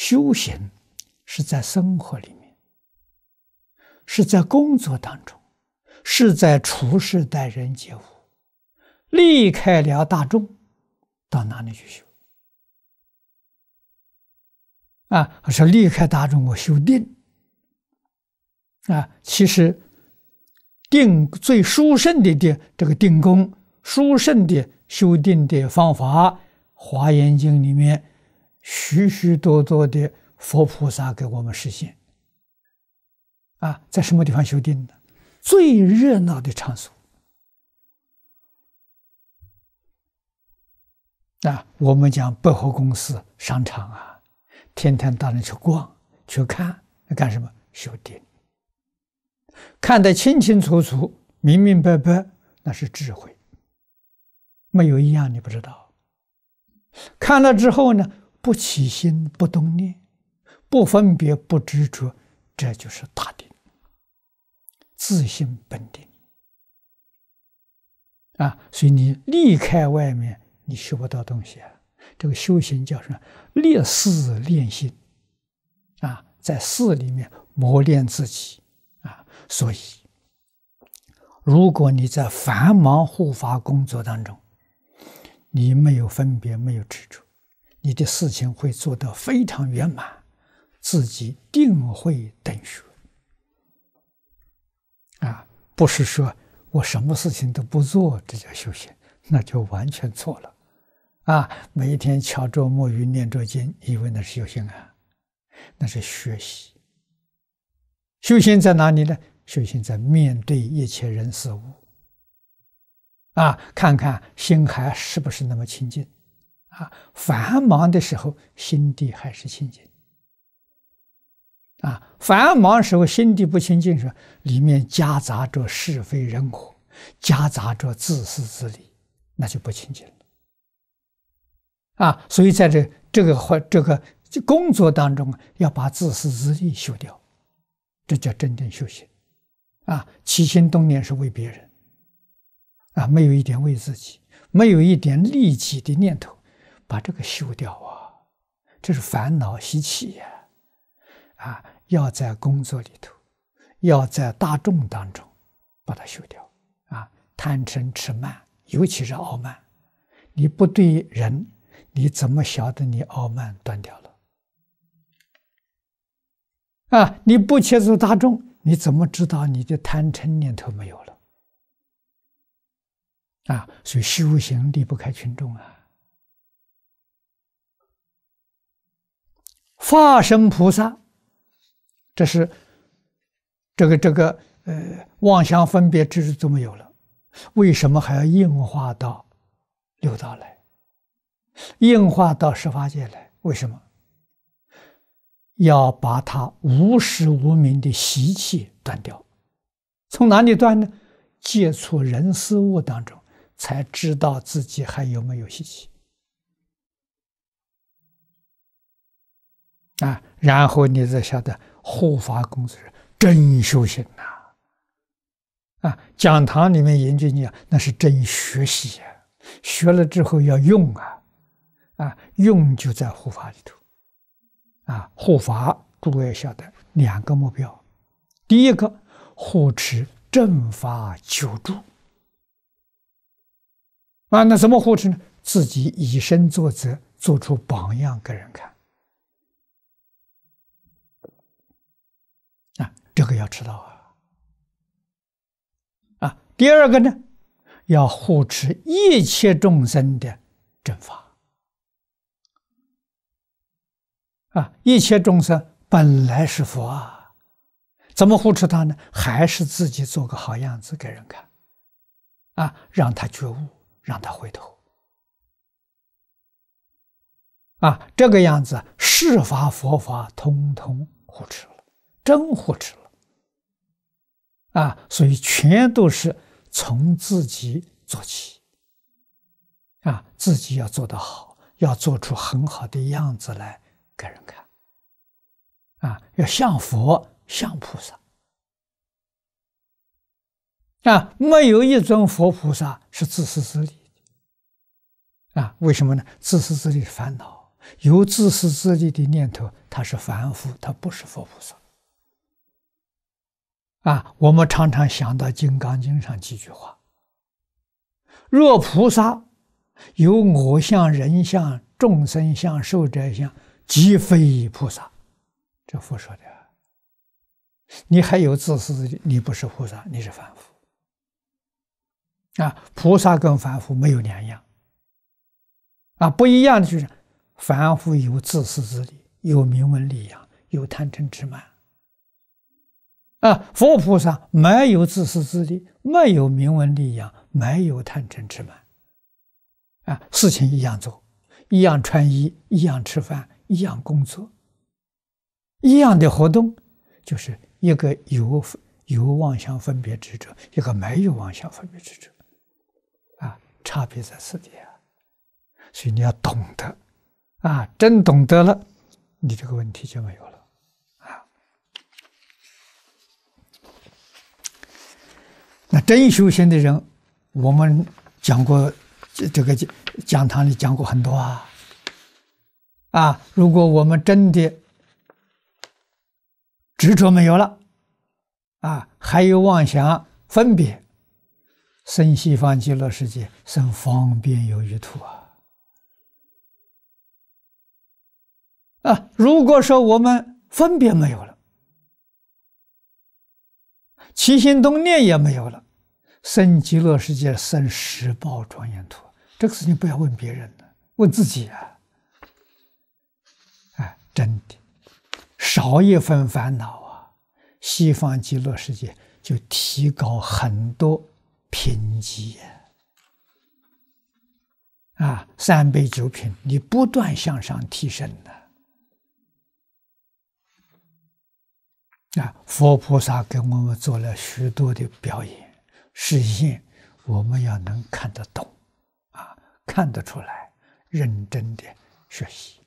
修行是在生活里面，是在工作当中，是在处事待人接物，离开了大众，到哪里去修？啊，我说离开大众我修定。啊，其实定最殊胜的的这个定功、殊胜的修定的方法，《华严经》里面。许许多多的佛菩萨给我们实现啊，在什么地方修定的？最热闹的场所啊，我们讲百货公司、商场啊，天天到那去逛去看，干什么修定？看得清清楚楚、明明白白，那是智慧。没有一样你不知道。看了之后呢？不起心不动念，不分别不执着，这就是大定，自性本定啊！所以你离开外面，你学不到东西啊！这个修行叫什么？练事练心啊，在事里面磨练自己啊！所以，如果你在繁忙护法工作当中，你没有分别，没有执着。你的事情会做得非常圆满，自己定会等学。啊，不是说我什么事情都不做，这叫修行，那就完全错了。啊，每一天敲着木鱼念着经，以为那是修行啊？那是学习。修行在哪里呢？修行在面对一切人事物。啊，看看心还是不是那么清净？啊，繁忙的时候，心地还是清净。啊，繁忙时候，心地不清净，时，里面夹杂着是非人我，夹杂着自私自利，那就不清净了。啊，所以在这这个或这个工作当中，要把自私自利修掉，这叫真正修行。啊，起心动念是为别人。啊，没有一点为自己，没有一点利己的念头。把这个修掉啊，这是烦恼习气呀！啊，要在工作里头，要在大众当中把它修掉啊。贪嗔痴慢，尤其是傲慢，你不对人，你怎么晓得你傲慢断掉了？啊，你不接触大众，你怎么知道你的贪嗔念头没有了？啊，所以修行离不开群众啊。化身菩萨，这是这个这个呃妄想分别知识都没有了，为什么还要硬化到六道来，硬化到十八界来？为什么要把它无始无明的习气断掉？从哪里断呢？接触人事物当中，才知道自己还有没有习气。啊，然后你再晓得护法公子真修行呐！啊，讲堂里面研究你啊，那是真学习呀。学了之后要用啊，啊，用就在护法里头。啊，护法，诸位晓得两个目标：第一个，护持正法久住。啊，那怎么护持呢？自己以身作则，做出榜样给人看。这个要知道啊！啊，第二个呢，要护持一切众生的正法啊！一切众生本来是佛啊，怎么护持他呢？还是自己做个好样子给人看啊，让他觉悟，让他回头啊！这个样子，世法、佛法通通护持了，真护持了。啊，所以全都是从自己做起。啊，自己要做得好，要做出很好的样子来给人看。啊，要像佛像菩萨。啊，没有一尊佛菩萨是自私自利的。啊，为什么呢？自私自利的烦恼，有自私自利的念头，他是凡夫，他不是佛菩萨。啊，我们常常想到《金刚经》上几句话：“若菩萨有我相、人相、众生相、寿者相，即非菩萨。”这佛说的。你还有自私自利，你不是菩萨，你是凡夫。啊，菩萨跟凡夫没有两样。啊，不一样的就是，凡夫有自私自利，有名闻利养，有贪嗔痴慢。啊，佛菩萨没有自私自利，没有名闻利养，没有贪嗔痴慢，啊，事情一样做，一样穿衣，一样吃饭，一样工作，一样的活动，就是一个有有妄想分别执着，一个没有妄想分别执着，啊，差别在此地啊，所以你要懂得，啊，真懂得了，你这个问题就没有了。那真修行的人，我们讲过，这这个讲堂里讲过很多啊。啊，如果我们真的执着没有了，啊，还有妄想分别，生西方极乐世界，生方便有余土啊。啊，如果说我们分别没有了。起心动念也没有了，生极乐世界生十报庄严土，这个事情不要问别人了，问自己啊，哎，真的少一分烦恼啊，西方极乐世界就提高很多品级啊，三杯九品，你不断向上提升的。啊，佛菩萨给我们做了许多的表演、示现，我们要能看得懂，啊，看得出来，认真的学习。